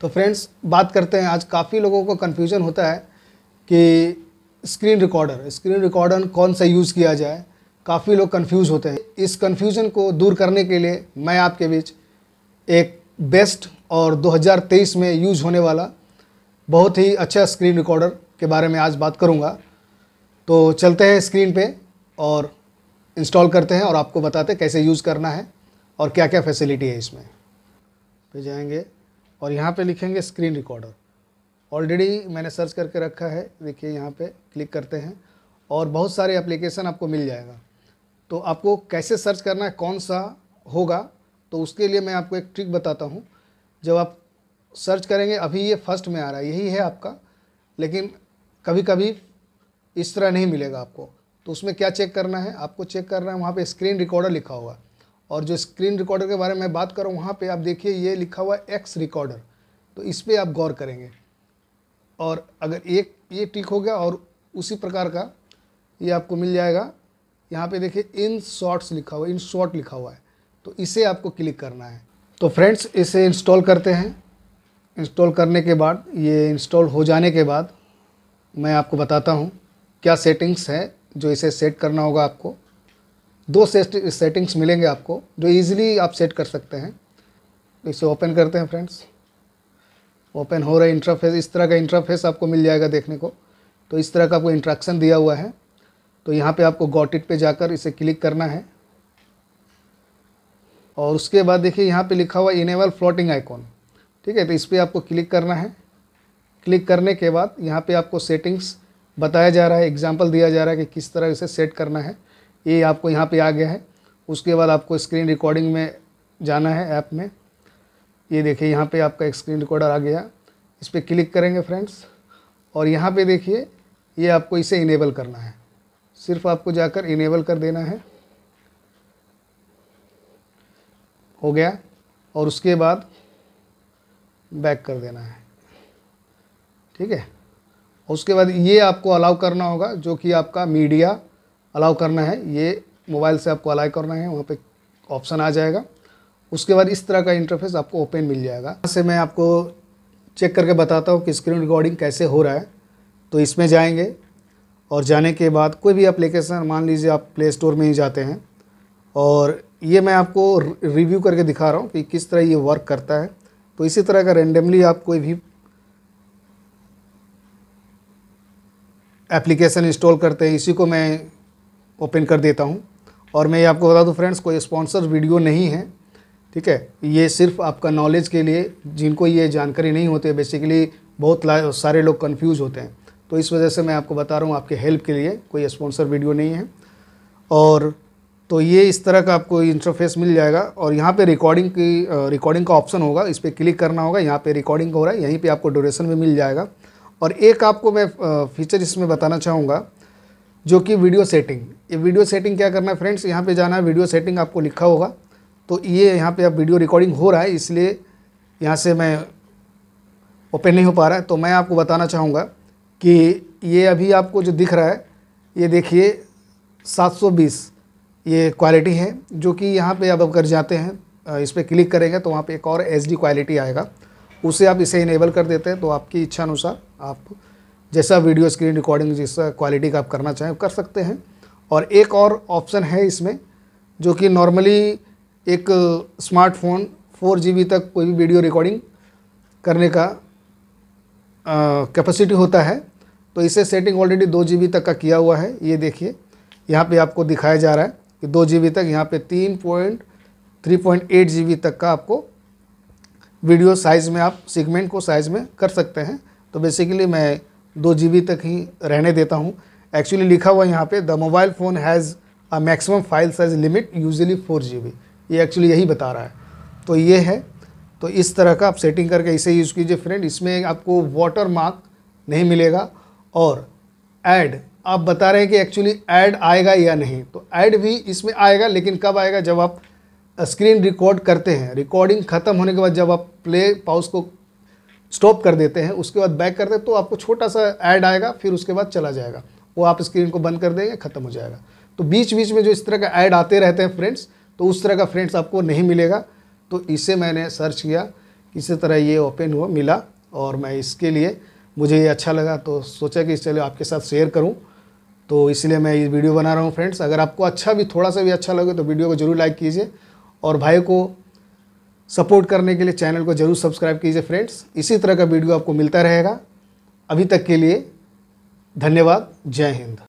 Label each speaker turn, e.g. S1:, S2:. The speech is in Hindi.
S1: तो फ्रेंड्स बात करते हैं आज काफ़ी लोगों को कन्फ्यूजन होता है कि स्क्रीन रिकॉर्डर स्क्रीन रिकॉर्डर कौन सा यूज़ किया जाए काफ़ी लोग कन्फ्यूज़ होते हैं इस कन्फ्यूज़न को दूर करने के लिए मैं आपके बीच एक बेस्ट और 2023 में यूज होने वाला बहुत ही अच्छा स्क्रीन रिकॉर्डर के बारे में आज बात करूंगा तो चलते हैं स्क्रीन पे और इंस्टॉल करते हैं और आपको बताते हैं कैसे यूज़ करना है और क्या क्या फैसिलिटी है इसमें पे जाएंगे और यहाँ पे लिखेंगे स्क्रीन रिकॉर्डर ऑलरेडी मैंने सर्च करके रखा है देखिए यहाँ पे क्लिक करते हैं और बहुत सारे एप्लीकेशन आपको मिल जाएगा तो आपको कैसे सर्च करना है कौन सा होगा तो उसके लिए मैं आपको एक ट्रिक बताता हूँ जब आप सर्च करेंगे अभी ये फर्स्ट में आ रहा है यही है आपका लेकिन कभी कभी इस तरह नहीं मिलेगा आपको तो उसमें क्या चेक करना है आपको चेक करना है वहाँ पे स्क्रीन रिकॉर्डर लिखा होगा और जो स्क्रीन रिकॉर्डर के बारे में बात करूँ वहाँ पर आप देखिए ये लिखा हुआ है एक्स रिकॉर्डर तो इस पर आप गौर करेंगे और अगर एक ये टिक हो गया और उसी प्रकार का ये आपको मिल जाएगा यहाँ पे देखिए इन शॉर्ट्स लिखा हुआ है इन शॉर्ट लिखा हुआ है तो इसे आपको क्लिक करना है तो फ्रेंड्स इसे इंस्टॉल करते हैं इंस्टॉल करने के बाद ये इंस्टॉल हो जाने के बाद मैं आपको बताता हूँ क्या सेटिंग्स हैं जो इसे सेट करना होगा आपको दो सेट सेटिंग्स मिलेंगे आपको जो इजीली आप सेट कर सकते हैं तो इसे ओपन करते हैं फ्रेंड्स ओपन हो रहा है इंटरफेस इस तरह का इंटरफेस आपको मिल जाएगा देखने को तो इस तरह का आपको इंट्रैक्शन दिया हुआ है तो यहाँ पे आपको गॉट इट पे जाकर इसे क्लिक करना है और उसके बाद देखिए यहाँ पे लिखा हुआ इनेबल फ्लोटिंग आइकॉन ठीक है तो इस पर आपको क्लिक करना है क्लिक करने के बाद यहाँ पे आपको सेटिंग्स बताया जा रहा है एग्जाम्पल दिया जा रहा है कि किस तरह इसे सेट करना है ये आपको यहाँ पे आ गया है उसके बाद आपको स्क्रीन रिकॉर्डिंग में जाना है ऐप में ये देखिए यहाँ पे आपका स्क्रीन रिकॉर्डर आ गया इस पर क्लिक करेंगे फ्रेंड्स और यहाँ पे देखिए ये आपको इसे इनेबल करना है सिर्फ आपको जाकर इनेबल कर देना है हो गया और उसके बाद बैक कर देना है ठीक है उसके बाद ये आपको अलाउ करना होगा जो कि आपका मीडिया अलाउ करना है ये मोबाइल से आपको अलाउ करना है वहाँ पे ऑप्शन आ जाएगा उसके बाद इस तरह का इंटरफेस आपको ओपन मिल जाएगा यहाँ से मैं आपको चेक करके बताता हूँ कि स्क्रीन रिकॉर्डिंग कैसे हो रहा है तो इसमें जाएंगे और जाने के बाद कोई भी अप्लीकेशन मान लीजिए आप प्ले स्टोर में ही जाते हैं और ये मैं आपको रिव्यू करके दिखा रहा हूँ कि किस तरह ये वर्क करता है तो इसी तरह का रेंडमली आप कोई भी एप्लीकेशन इंस्टॉल करते हैं इसी को मैं ओपन कर देता हूँ और मैं ये आपको बता दूँ फ्रेंड्स कोई स्पॉन्सर वीडियो नहीं है ठीक है ये सिर्फ आपका नॉलेज के लिए जिनको ये जानकारी नहीं होती बेसिकली बहुत सारे लोग कन्फ्यूज़ होते हैं तो इस वजह से मैं आपको बता रहा हूँ आपके हेल्प के लिए कोई स्पॉन्सर वीडियो नहीं है और तो ये इस तरह का आपको इंटरफेस मिल जाएगा और यहाँ पे रिकॉर्डिंग की रिकॉर्डिंग का ऑप्शन होगा इस पर क्लिक करना होगा यहाँ पे रिकॉर्डिंग हो रहा है यहीं पे आपको ड्यूरेशन भी मिल जाएगा और एक आपको मैं फीचर इसमें बताना चाहूँगा जो कि वीडियो सेटिंग ये वीडियो सेटिंग क्या करना है फ्रेंड्स यहाँ पे जाना है वीडियो सेटिंग आपको लिखा होगा तो ये यहाँ पे अब वीडियो रिकॉर्डिंग हो रहा है इसलिए यहाँ से मैं ओपन नहीं हो पा रहा है तो मैं आपको बताना चाहूँगा कि ये अभी आपको जो दिख रहा है ये देखिए 720 ये क्वालिटी है जो कि यहाँ पे आप अगर जाते हैं इस पर क्लिक करेंगे तो वहाँ पर एक और एच क्वालिटी आएगा उसे आप इसे इनेबल कर देते हैं तो आपकी इच्छा अनुसार आप जैसा वीडियो स्क्रीन रिकॉर्डिंग जिस क्वालिटी का आप करना चाहें कर सकते हैं और एक और ऑप्शन है इसमें जो कि नॉर्मली एक स्मार्टफोन फोर जी तक कोई भी वीडियो रिकॉर्डिंग करने का कैपेसिटी uh, होता है तो इसे सेटिंग ऑलरेडी दो जी तक का किया हुआ है ये देखिए यहाँ पे आपको दिखाया जा रहा है कि दो जी तक यहाँ पे तीन point three point eight G तक का आपको वीडियो साइज़ में आप सीगमेंट को साइज़ में कर सकते हैं तो बेसिकली मैं दो जी तक ही रहने देता हूँ एक्चुअली लिखा हुआ यहाँ पे the mobile phone has a maximum file size limit usually four G ये एक्चुअली यही बता रहा है तो ये है तो इस तरह का आप सेटिंग करके इसे यूज़ कीजिए फ्रेंड इसमें आपको वाटर मार्क नहीं मिलेगा और ऐड आप बता रहे हैं कि एक्चुअली ऐड आएगा या नहीं तो ऐड भी इसमें आएगा लेकिन कब आएगा जब आप स्क्रीन रिकॉर्ड करते हैं रिकॉर्डिंग ख़त्म होने के बाद जब आप प्ले पाउस को स्टॉप कर देते हैं उसके बाद बैक कर देते तो आपको छोटा सा ऐड आएगा फिर उसके बाद चला जाएगा वो आप स्क्रीन को बंद कर देंगे ख़त्म हो जाएगा तो बीच बीच में जो इस तरह का ऐड आते रहते हैं फ्रेंड्स तो उस तरह का फ्रेंड्स आपको नहीं मिलेगा तो इसे मैंने सर्च किया किसी तरह ये ओपन हुआ मिला और मैं इसके लिए मुझे ये अच्छा लगा तो सोचा कि चलो आपके साथ शेयर करूँ तो इसलिए मैं ये वीडियो बना रहा हूँ फ्रेंड्स अगर आपको अच्छा भी थोड़ा सा भी अच्छा लगे तो वीडियो को जरूर लाइक कीजिए और भाई को सपोर्ट करने के लिए चैनल को जरूर सब्सक्राइब कीजिए फ्रेंड्स इसी तरह का वीडियो आपको मिलता रहेगा अभी तक के लिए धन्यवाद जय हिंद